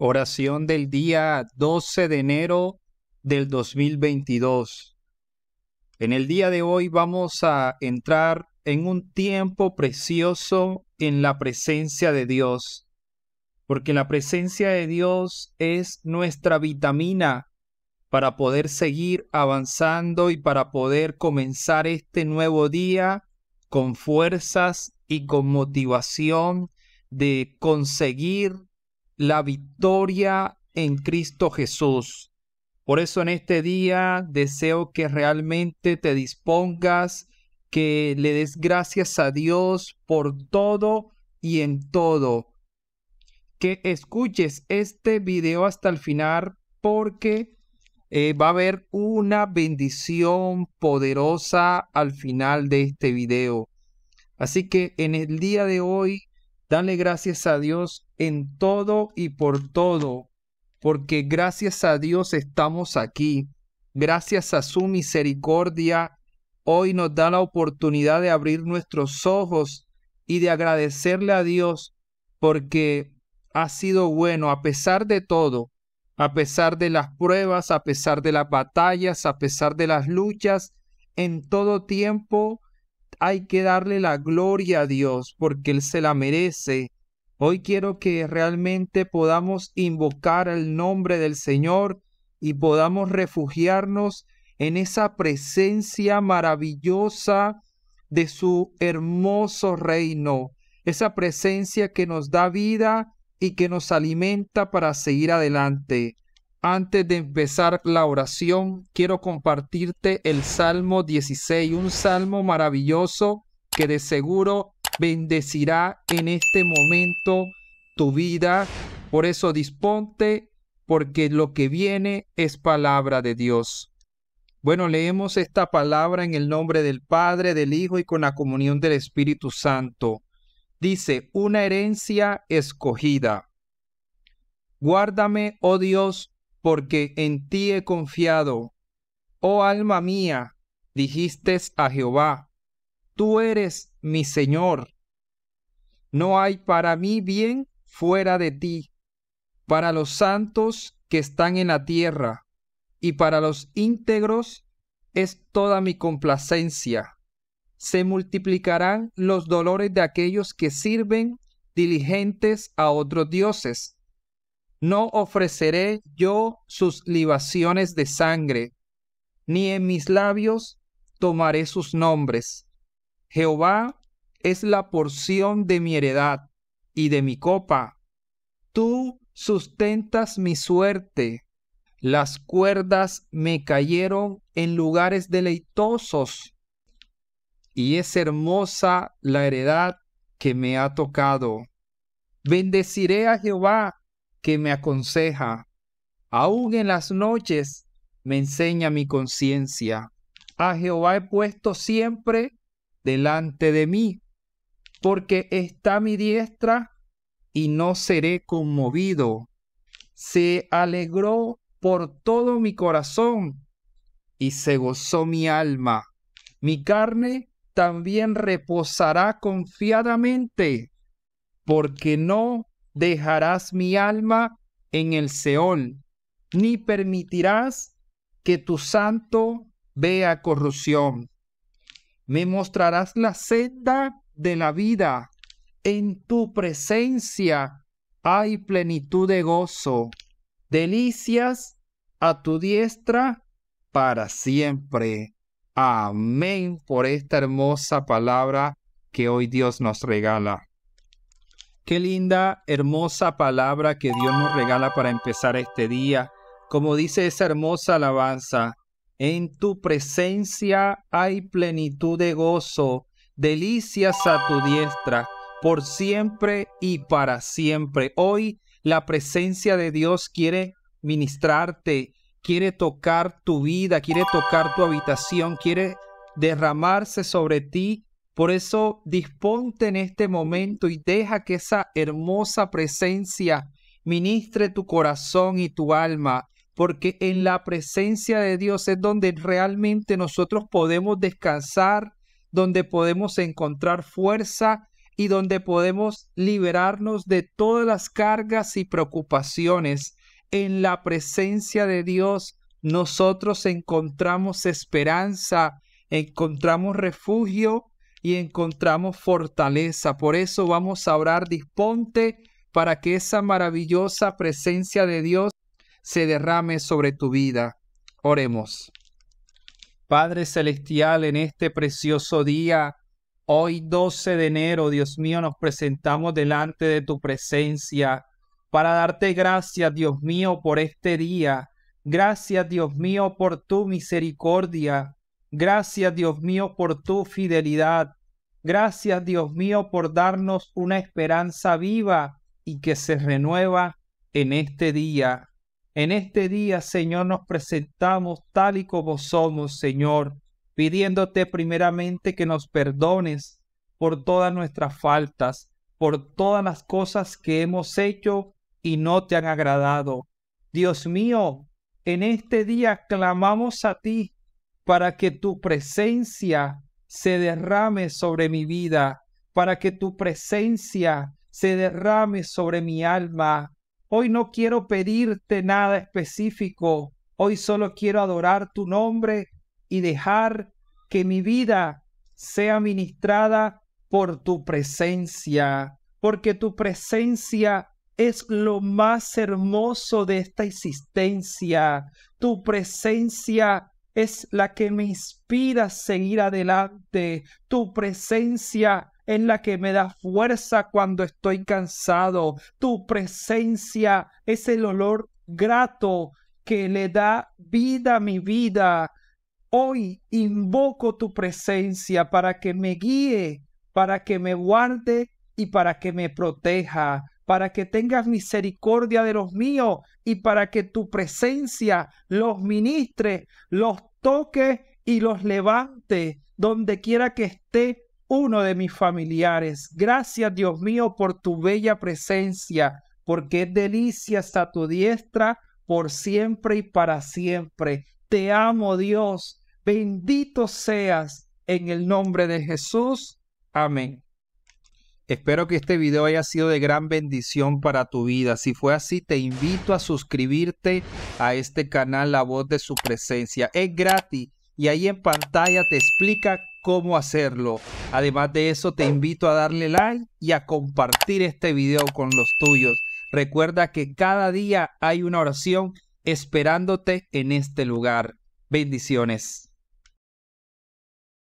Oración del día 12 de enero del 2022. En el día de hoy vamos a entrar en un tiempo precioso en la presencia de Dios, porque la presencia de Dios es nuestra vitamina para poder seguir avanzando y para poder comenzar este nuevo día con fuerzas y con motivación de conseguir la victoria en Cristo Jesús. Por eso en este día deseo que realmente te dispongas, que le des gracias a Dios por todo y en todo. Que escuches este video hasta el final porque eh, va a haber una bendición poderosa al final de este video. Así que en el día de hoy Dale gracias a Dios en todo y por todo, porque gracias a Dios estamos aquí. Gracias a su misericordia, hoy nos da la oportunidad de abrir nuestros ojos y de agradecerle a Dios porque ha sido bueno a pesar de todo, a pesar de las pruebas, a pesar de las batallas, a pesar de las luchas, en todo tiempo hay que darle la gloria a Dios porque Él se la merece. Hoy quiero que realmente podamos invocar el nombre del Señor y podamos refugiarnos en esa presencia maravillosa de su hermoso reino, esa presencia que nos da vida y que nos alimenta para seguir adelante. Antes de empezar la oración, quiero compartirte el Salmo 16, un salmo maravilloso que de seguro bendecirá en este momento tu vida. Por eso disponte, porque lo que viene es palabra de Dios. Bueno, leemos esta palabra en el nombre del Padre, del Hijo y con la comunión del Espíritu Santo. Dice, una herencia escogida. Guárdame, oh Dios, porque en ti he confiado. Oh alma mía, dijiste a Jehová, tú eres mi Señor. No hay para mí bien fuera de ti, para los santos que están en la tierra, y para los íntegros es toda mi complacencia. Se multiplicarán los dolores de aquellos que sirven diligentes a otros dioses no ofreceré yo sus libaciones de sangre, ni en mis labios tomaré sus nombres. Jehová es la porción de mi heredad y de mi copa. Tú sustentas mi suerte. Las cuerdas me cayeron en lugares deleitosos. Y es hermosa la heredad que me ha tocado. Bendeciré a Jehová que me aconseja, aun en las noches me enseña mi conciencia. A Jehová he puesto siempre delante de mí, porque está mi diestra y no seré conmovido. Se alegró por todo mi corazón y se gozó mi alma. Mi carne también reposará confiadamente, porque no dejarás mi alma en el Seol, ni permitirás que tu santo vea corrupción. Me mostrarás la senda de la vida. En tu presencia hay plenitud de gozo, delicias a tu diestra para siempre. Amén por esta hermosa palabra que hoy Dios nos regala. Qué linda, hermosa palabra que Dios nos regala para empezar este día. Como dice esa hermosa alabanza, en tu presencia hay plenitud de gozo, delicias a tu diestra, por siempre y para siempre. Hoy la presencia de Dios quiere ministrarte, quiere tocar tu vida, quiere tocar tu habitación, quiere derramarse sobre ti por eso disponte en este momento y deja que esa hermosa presencia ministre tu corazón y tu alma, porque en la presencia de Dios es donde realmente nosotros podemos descansar, donde podemos encontrar fuerza y donde podemos liberarnos de todas las cargas y preocupaciones. En la presencia de Dios nosotros encontramos esperanza, encontramos refugio y encontramos fortaleza. Por eso vamos a orar, disponte para que esa maravillosa presencia de Dios se derrame sobre tu vida. Oremos. Padre Celestial, en este precioso día, hoy 12 de enero, Dios mío, nos presentamos delante de tu presencia para darte gracias, Dios mío, por este día. Gracias, Dios mío, por tu misericordia. Gracias, Dios mío, por tu fidelidad. Gracias, Dios mío, por darnos una esperanza viva y que se renueva en este día. En este día, Señor, nos presentamos tal y como somos, Señor, pidiéndote primeramente que nos perdones por todas nuestras faltas, por todas las cosas que hemos hecho y no te han agradado. Dios mío, en este día clamamos a ti para que tu presencia se derrame sobre mi vida, para que tu presencia se derrame sobre mi alma. Hoy no quiero pedirte nada específico, hoy solo quiero adorar tu nombre y dejar que mi vida sea ministrada por tu presencia, porque tu presencia es lo más hermoso de esta existencia. Tu presencia es la que me inspira a seguir adelante. Tu presencia es la que me da fuerza cuando estoy cansado. Tu presencia es el olor grato que le da vida a mi vida. Hoy invoco tu presencia para que me guíe, para que me guarde y para que me proteja para que tengas misericordia de los míos y para que tu presencia los ministre, los toque y los levante donde quiera que esté uno de mis familiares. Gracias, Dios mío, por tu bella presencia, porque es delicia hasta tu diestra por siempre y para siempre. Te amo, Dios. Bendito seas en el nombre de Jesús. Amén. Espero que este video haya sido de gran bendición para tu vida. Si fue así, te invito a suscribirte a este canal La Voz de Su Presencia. Es gratis y ahí en pantalla te explica cómo hacerlo. Además de eso, te invito a darle like y a compartir este video con los tuyos. Recuerda que cada día hay una oración esperándote en este lugar. Bendiciones.